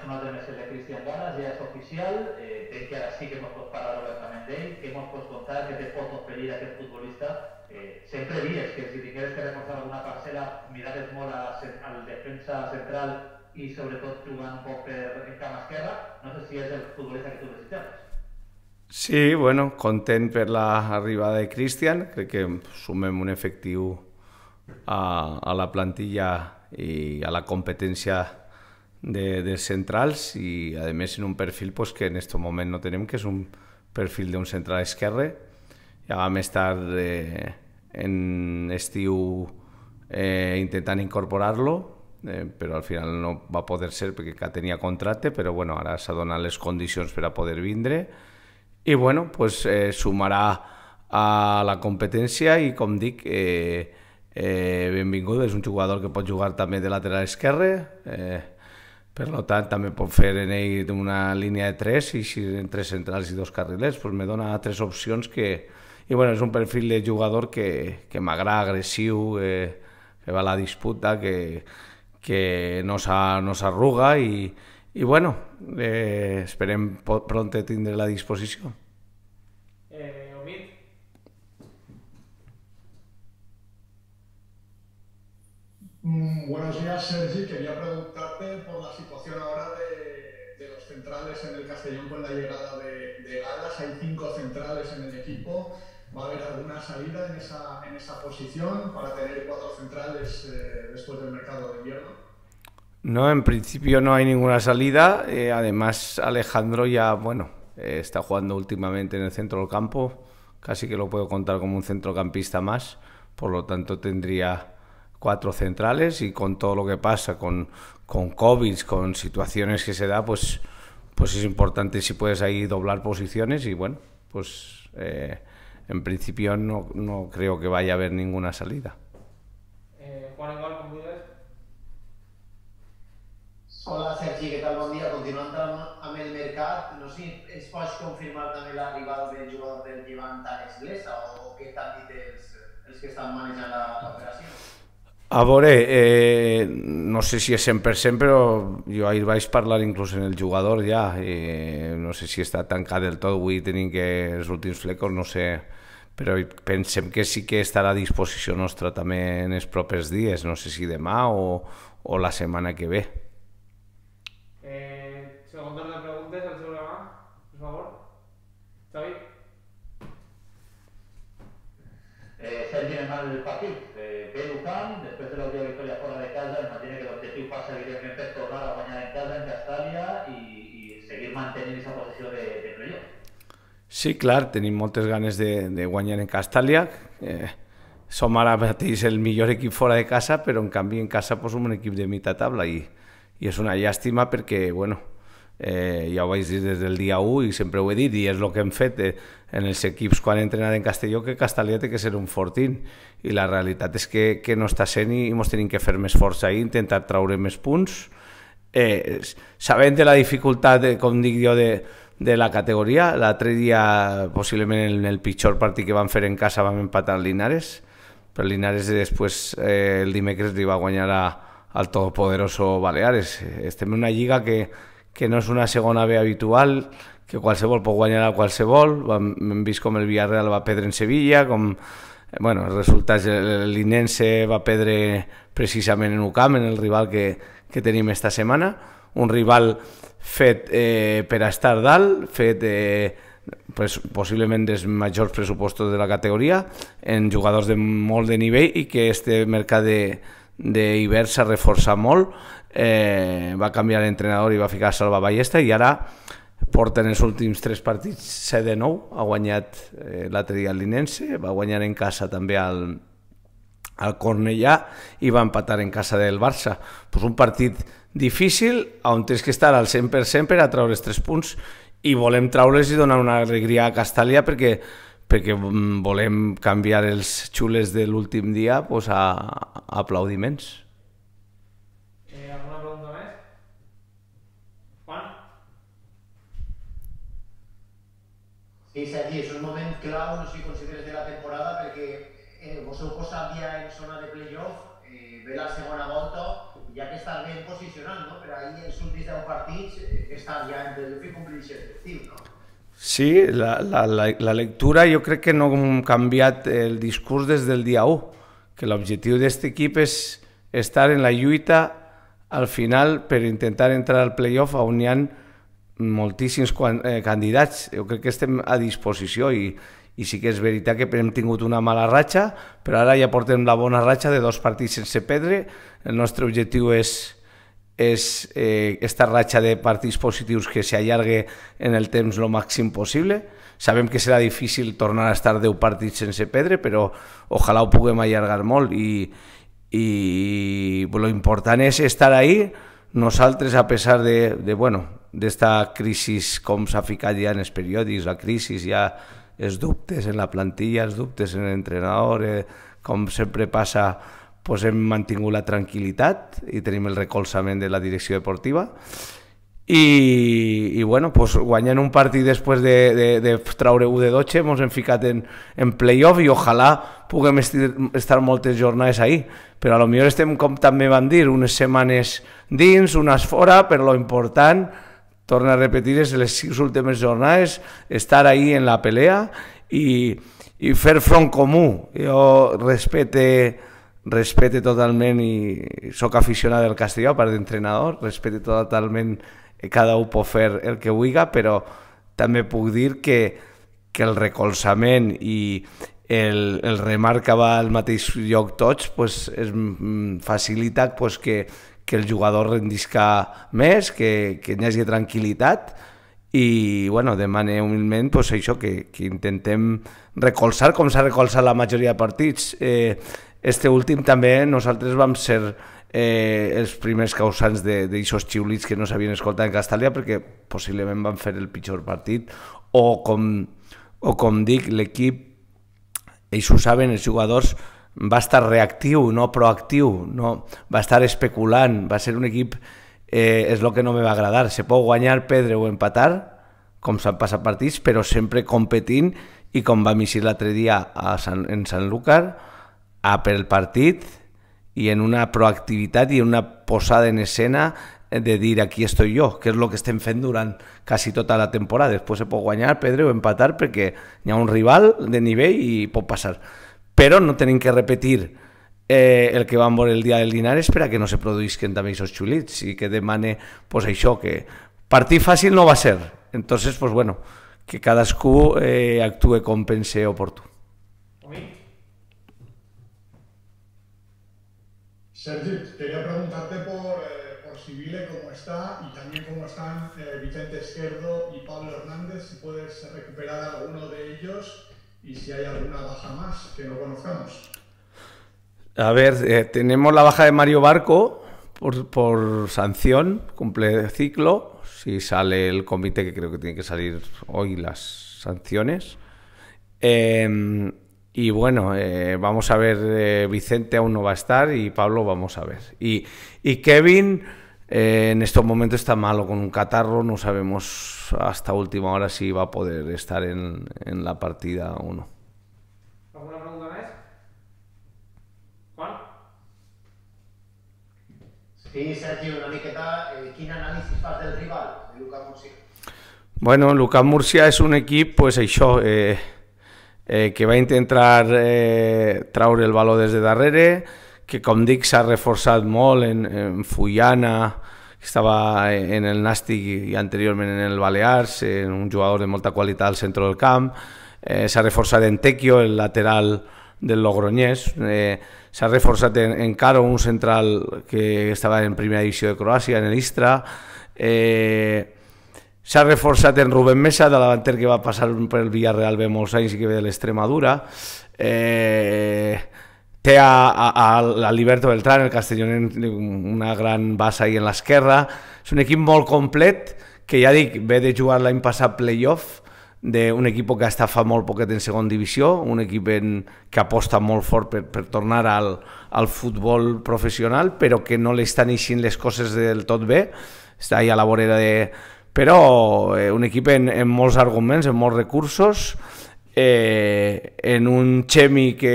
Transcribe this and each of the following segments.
es una transmisión de Cristian Ganas, ya es oficial. Eh, que ahora sí que hemos el parado de él, que hemos podido contar que te fotos pedir a aquel futbolista. Eh, siempre dices que si tienes que reforzar alguna parcela, mirades mola al defensa central y sobre todo jugando un poco en cama izquierda No sé si es el futbolista que tú necesitas Sí, bueno, contento por la arribada de Cristian, creo que pues, sumen un efectivo a, la plantilla y a la competencia de, de, centrals i a més en un perfil pues, que en aquest moment no tenim, que és un perfil d'un central esquerre. Ja vam estar eh, en estiu eh, intentant incorporar-lo, eh, però al final no va poder ser perquè ja tenia contracte, però bueno, ara s'ha donat les condicions per a poder vindre i bueno, pues, eh, sumarà a la competència i com dic, eh, eh, benvingut, és un jugador que pot jugar també de lateral esquerre, eh, per tant, també pot fer en ell una línia de tres i si en tres centrals i dos carrilers, doncs me dona tres opcions que... I bueno, és un perfil de jugador que, que m'agrada, agressiu, eh, que va a la disputa, que, que no s'arruga i, i bueno, eh, esperem pront tindre la disposició. Eh, Omid, Buenos días, Sergi. Quería preguntarte por la situación ahora de, los centrales en el Castellón con la llegada de, de, Galas. Hay cinco centrales en el equipo. ¿Va a haber alguna salida en esa, posición para tener cuatro centrales eh, después del mercado de invierno? No, en principio no hay ninguna salida. Eh, además, Alejandro ya, bueno, eh, está jugando últimamente en el centro del campo. Casi que lo puedo contar como un centrocampista más. Por lo tanto, tendría cuatro centrales y con todo lo que pasa, con, con COVID, con situaciones que se da, pues, pues es importante si puedes ahí doblar posiciones y bueno, pues eh, en principio no, no, creo que vaya a haber ninguna salida. Eh, Juan Hola Sergi, ¿qué tal? Buen día, Continuant amb, amb el no sé es fácil confirmar també l'arribada del jugador del Llevant a o qué t'han dit els, que que manejando la operación. A veure, eh, no sé si és 100%, però jo ahir vaig parlar inclús en el jugador ja, eh, no sé si està tancat del tot, avui tenim que els últims flecos, no sé, però pensem que sí que estarà a disposició nostra també en els propers dies, no sé si demà o, o la setmana que ve. Eh, segon torn de preguntes, el seu demà, per favor. Xavi. Eh, Sergi, anem al partit? Sí, clar, tenim moltes ganes de, de guanyar en Castàlia. Eh, som ara mateix el millor equip fora de casa, però en canvi en casa pues, un equip de mitja taula i, i és una llàstima perquè, bueno, eh, ja ho vaig dir des del dia 1 i sempre ho he dit i és el que hem fet eh, en els equips quan he entrenat en Castelló que Castàlia té que ser un fortín i la realitat és que, que no està sent i ens hem que fer més força i intentar traure més punts eh, sabent de la dificultat, de, com dic jo, de, de la categoria. L'altre dia, possiblement en el pitjor partit que van fer en casa, vam empatar Linares, però Linares després, eh, el dimecres, li va guanyar a, al todopoderoso Baleares. Estem en una lliga que, que no és una segona B habitual, que qualsevol pot guanyar a qualsevol. Vam, hem vist com el Villarreal va perdre en Sevilla, com bueno, els resultats, l'Inense va perdre precisament en Ucam, en el rival que, que tenim esta setmana, un rival fet eh, per a estar dalt, fet eh, pues, possiblement dels majors pressupostos de la categoria, en jugadors de molt de nivell i que este mercat d'hivern s'ha reforçat molt, eh, va canviar l'entrenador i va ficar Salva Ballesta i ara porten els últims tres partits 7 de 9, ha guanyat eh, l'altre dia l'Inense, va guanyar en casa també al, al Cornellà i va empatar en casa del Barça. Pues un partit difícil on tens que estar al 100% per a treure els 3 punts i volem treure'ls i donar una alegria a Castàlia perquè perquè mm, volem canviar els xules de l'últim dia pues, a, a aplaudiments. Eh, alguna pregunta més? Juan? Sí, Sergi, és un moment clau, no sé si consideres, de la temporada perquè eh, poseu posat ja en zona de playoff, eh, ve la segona volta, ja que estan ben posicionat, no? però ahir els últims 10 partits eh, estan ja en playoff i complint l'objectiu. No? Sí, la, la, la, la lectura jo crec que no hem canviat el discurs des del dia 1, que l'objectiu d'aquest equip és estar en la lluita al final per intentar entrar al playoff on hi ha moltíssims quan, eh, candidats. Jo crec que estem a disposició i, i sí que és veritat que hem tingut una mala ratxa, però ara ja portem la bona ratxa de dos partits sense perdre. El nostre objectiu és, és eh, esta ratxa de partits positius que s'allargue en el temps el màxim possible. Sabem que serà difícil tornar a estar 10 partits sense perdre, però ojalà ho puguem allargar molt i, i lo important és estar ahí nosaltres a pesar de, de bueno, d'esta crisi com s'ha ficat ja en els periòdics, la crisi ja els dubtes en la plantilla, els dubtes en l'entrenador, eh, com sempre passa, pues hem mantingut la tranquil·litat i tenim el recolzament de la direcció deportiva i, i bueno, pues guanyant un partit després de, de, de traure un de 12 ens hem ficat en, en playoff i ojalà puguem estir, estar moltes jornades ahí però a lo millor estem com també van dir unes setmanes dins, unes fora però lo important torna a repetir, és les sis últimes jornades, estar ahí en la pelea i, i fer front comú. Jo respete, respete totalment i sóc aficionat del Castelló, per d'entrenador, respete totalment eh, cada un pot fer el que vulgui, però també puc dir que, que el recolzament i el, el remar que va al mateix lloc tots pues, es mm, facilita pues, que, que el jugador rendisca més, que, que n'hi hagi tranquil·litat i bueno, demane humilment pues, això, que, que intentem recolzar com s'ha recolzat la majoria de partits. Eh, este últim també nosaltres vam ser eh, els primers causants d'aquests xiulits que no s'havien escoltat en Castàlia perquè possiblement van fer el pitjor partit o com, o com dic, l'equip ells ho saben, els jugadors va estar reactiu, no proactiu, no, va estar especulant, va ser un equip, eh, és el que no me va agradar, se pot guanyar, perdre o empatar, com s'han passat partits, però sempre competint i com va missir l'altre dia a San, en Sanlúcar, a pel partit i en una proactivitat i en una posada en escena eh, de dir aquí estoy jo, que és el que estem fent durant quasi tota la temporada. Després se pot guanyar, perdre o empatar perquè hi ha un rival de nivell i pot passar. pero no tienen que repetir eh, el que van por el día del dinar... ...espera que no se produzcan también esos chulits ...y que demane pues, hay que partir fácil no va a ser. Entonces, pues bueno, que cada escudo eh, con con pensé oportú. Sergi, quería preguntarte por, eh, por Sibile cómo está y también cómo están eh, Vicente Esquerdo y Pablo Hernández, si puedes recuperar alguno de ellos y si hay alguna baja más que no conozcamos. A ver, eh, tenemos la baja de Mario Barco por, sanción, cumple ciclo. Si sale el comité, que creo que tiene que salir hoy las sanciones. Em, y bueno, eh, vamos a ver, eh, Vicente aún no va a estar y Pablo vamos a ver. Y, y Kevin eh, en estos momentos está malo con un catarro, no sabemos hasta última hora si va a poder estar en, la partida o no. ¿Alguna pregunta más? ¿Cuál? Sí, Sergio, una miqueta, eh, ¿Qué análisis hace del rival, de Lucas Murcia? Bueno, Lucas Murcia es un equipo, pues eh, que va a intentar eh, traure el balón desde de darrere, que com dic s'ha reforçat molt en, en Fullana, que estava en el Nàstic i anteriorment en el Balears, en eh, un jugador de molta qualitat al centre del camp, eh, s'ha reforçat en Tequio, el lateral del Logroñés, eh, s'ha reforçat en, en Caro, un central que estava en primera divisió de Croàcia, en l'Istra, eh, s'ha reforçat en Rubén Mesa, de l'avanter que va passar per el Villarreal ve molts anys i que ve de l'Extremadura, eh, Té a, a, a l'Iberto Beltrán, el Castellón, una gran base ahí en l'esquerra. És un equip molt complet, que ja dic, ve de jugar l'any passat playoff, d'un equip que està fa molt poquet en segon divisió, un equip en, que aposta molt fort per, per tornar al, al futbol professional, però que no li estan eixint les coses del tot bé, està ahí a la vorera de... Però eh, un equip en, en molts arguments, en molts recursos, eh, en un Chemi que,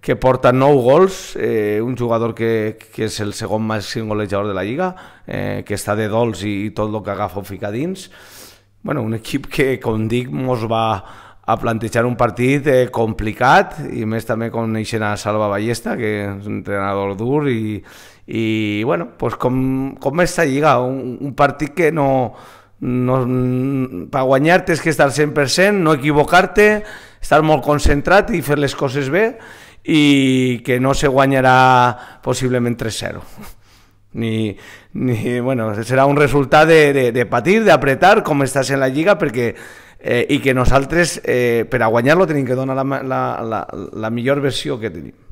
que porta 9 gols, eh, un jugador que, que és el segon màxim golejador de la Lliga, eh, que està de dolç i, i tot el que agafa ho fica dins. Bueno, un equip que, com dic, mos va a plantejar un partit eh, complicat i més també coneixen a Salva Ballesta, que és un entrenador dur i, i bueno, pues com, com és la Lliga, un, un partit que no, no, per guanyar te és que estar 100%, no equivocar-te, estar molt concentrat i fer les coses bé y que no se guañará posiblemente cero. 0 Ni, ni, bueno, será un resultado de, patir, de apretar, como estás en la liga porque eh, que nos eh, para a tienen que donar la, la, versión que tienen